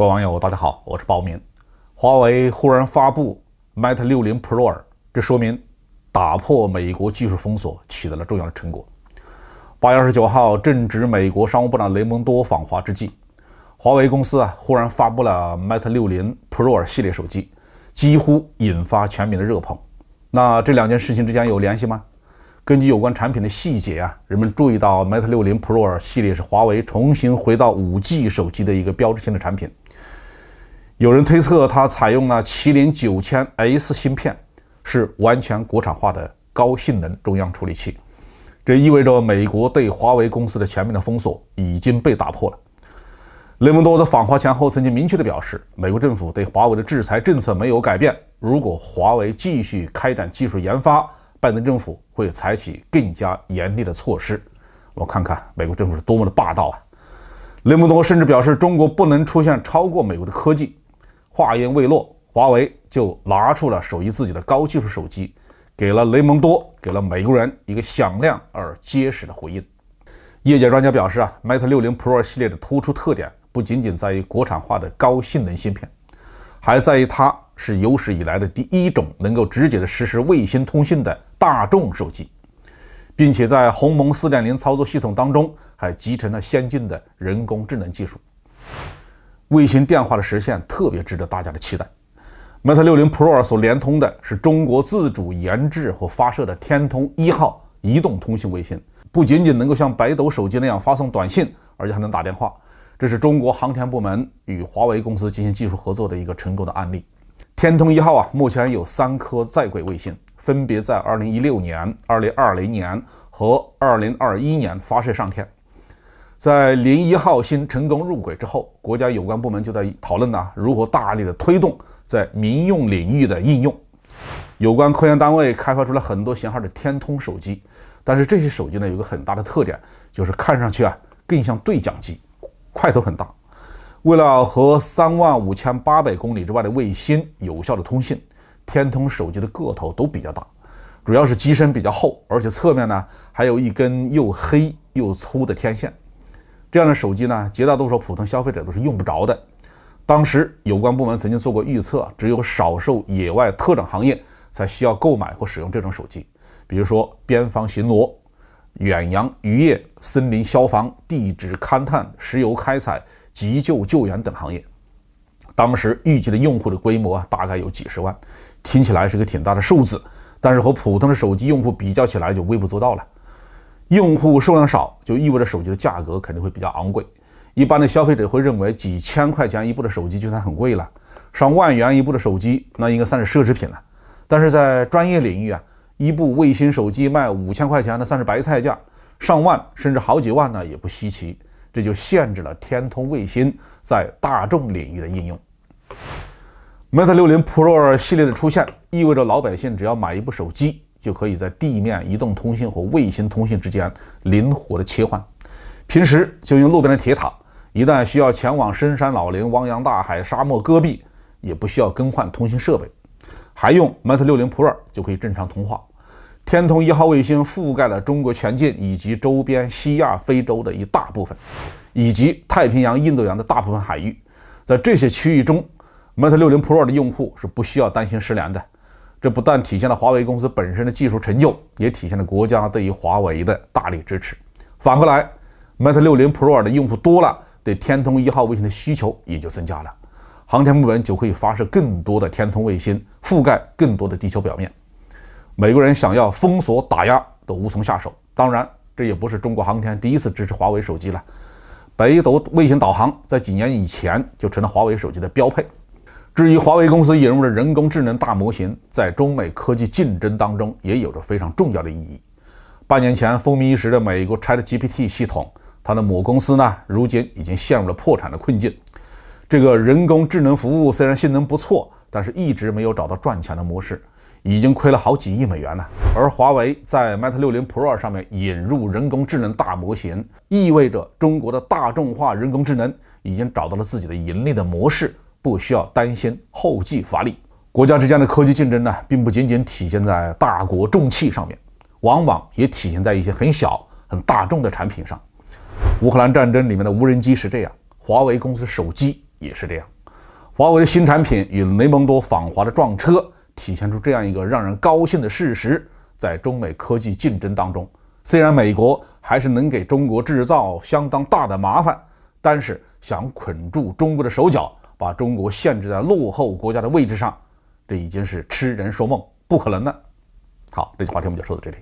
各位网友，大家好，我是保民。华为忽然发布 Mate 60 Pro，这说明打破美国技术封锁取得了重要的成果。八月二十九号，正值美国商务部长雷蒙多访华之际，华为公司啊忽然发布了 Mate 60 Pro 系列手机，几乎引发全民的热捧。那这两件事情之间有联系吗？根据有关产品的细节啊，人们注意到 Mate 60 Pro 系列是华为重新回到 5G 手机的一个标志性的产品。有人推测，它采用了麒麟九千 S 芯片，是完全国产化的高性能中央处理器。这意味着美国对华为公司的全面的封锁已经被打破了。雷蒙多在访华前后曾经明确的表示，美国政府对华为的制裁政策没有改变。如果华为继续开展技术研发，拜登政府会采取更加严厉的措施。我看看美国政府是多么的霸道啊！雷蒙多甚至表示，中国不能出现超过美国的科技。话音未落，华为就拿出了属于自己的高技术手机，给了雷蒙多，给了美国人一个响亮而结实的回应。业界专家表示啊，Mate 60 Pro 系列的突出特点不仅仅在于国产化的高性能芯片，还在于它是有史以来的第一种能够直接的实施卫星通信的大众手机，并且在鸿蒙4.0操作系统当中还集成了先进的人工智能技术。卫星电话的实现特别值得大家的期待。Mate 60 Pro 所连通的是中国自主研制和发射的天通一号移动通信卫星，不仅仅能够像北斗手机那样发送短信，而且还能打电话。这是中国航天部门与华为公司进行技术合作的一个成功的案例。天通一号啊，目前有三颗在轨卫星，分别在2016年、2020年和2021年发射上天。在零一号星成功入轨之后，国家有关部门就在讨论呢，如何大力的推动在民用领域的应用。有关科研单位开发出了很多型号的天通手机，但是这些手机呢，有个很大的特点，就是看上去啊更像对讲机，块头很大。为了和三万五千八百公里之外的卫星有效的通信，天通手机的个头都比较大，主要是机身比较厚，而且侧面呢还有一根又黑又粗的天线。这样的手机呢，绝大多数普通消费者都是用不着的。当时有关部门曾经做过预测，只有少数野外特种行业才需要购买或使用这种手机，比如说边防巡逻、远洋渔业、森林消防、地质勘探、石油开采、急救救援等行业。当时预计的用户的规模啊，大概有几十万，听起来是个挺大的数字，但是和普通的手机用户比较起来就微不足道了。用户数量少，就意味着手机的价格肯定会比较昂贵。一般的消费者会认为几千块钱一部的手机就算很贵了，上万元一部的手机那应该算是奢侈品了。但是在专业领域啊，一部卫星手机卖五千块钱那算是白菜价，上万甚至好几万呢也不稀奇。这就限制了天通卫星在大众领域的应用。Mate 60 Pro 系列的出现，意味着老百姓只要买一部手机。就可以在地面移动通信和卫星通信之间灵活的切换，平时就用路边的铁塔，一旦需要前往深山老林、汪洋大海、沙漠戈壁，也不需要更换通信设备，还用 Mate 60 Pro 就可以正常通话。天通一号卫星覆盖了中国全境以及周边西亚、非洲的一大部分，以及太平洋、印度洋的大部分海域，在这些区域中，Mate 60 Pro 的用户是不需要担心失联的。这不但体现了华为公司本身的技术成就，也体现了国家对于华为的大力支持。反过来，Mate 60 Pro 的用户多了，对天通一号卫星的需求也就增加了，航天部门就可以发射更多的天通卫星，覆盖更多的地球表面。美国人想要封锁打压都无从下手。当然，这也不是中国航天第一次支持华为手机了，北斗卫星导航在几年以前就成了华为手机的标配。至于华为公司引入的人工智能大模型，在中美科技竞争当中也有着非常重要的意义。半年前风靡一时的美国 ChatGPT 系统，它的母公司呢，如今已经陷入了破产的困境。这个人工智能服务虽然性能不错，但是一直没有找到赚钱的模式，已经亏了好几亿美元了。而华为在 Mate 60 Pro 上面引入人工智能大模型，意味着中国的大众化人工智能已经找到了自己的盈利的模式。不需要担心后继乏力。国家之间的科技竞争呢，并不仅仅体现在大国重器上面，往往也体现在一些很小、很大众的产品上。乌克兰战争里面的无人机是这样，华为公司手机也是这样。华为的新产品与雷蒙多访华的撞车，体现出这样一个让人高兴的事实：在中美科技竞争当中，虽然美国还是能给中国制造相当大的麻烦，但是想捆住中国的手脚。把中国限制在落后国家的位置上，这已经是痴人说梦，不可能的。好，这期话题我们就说到这里。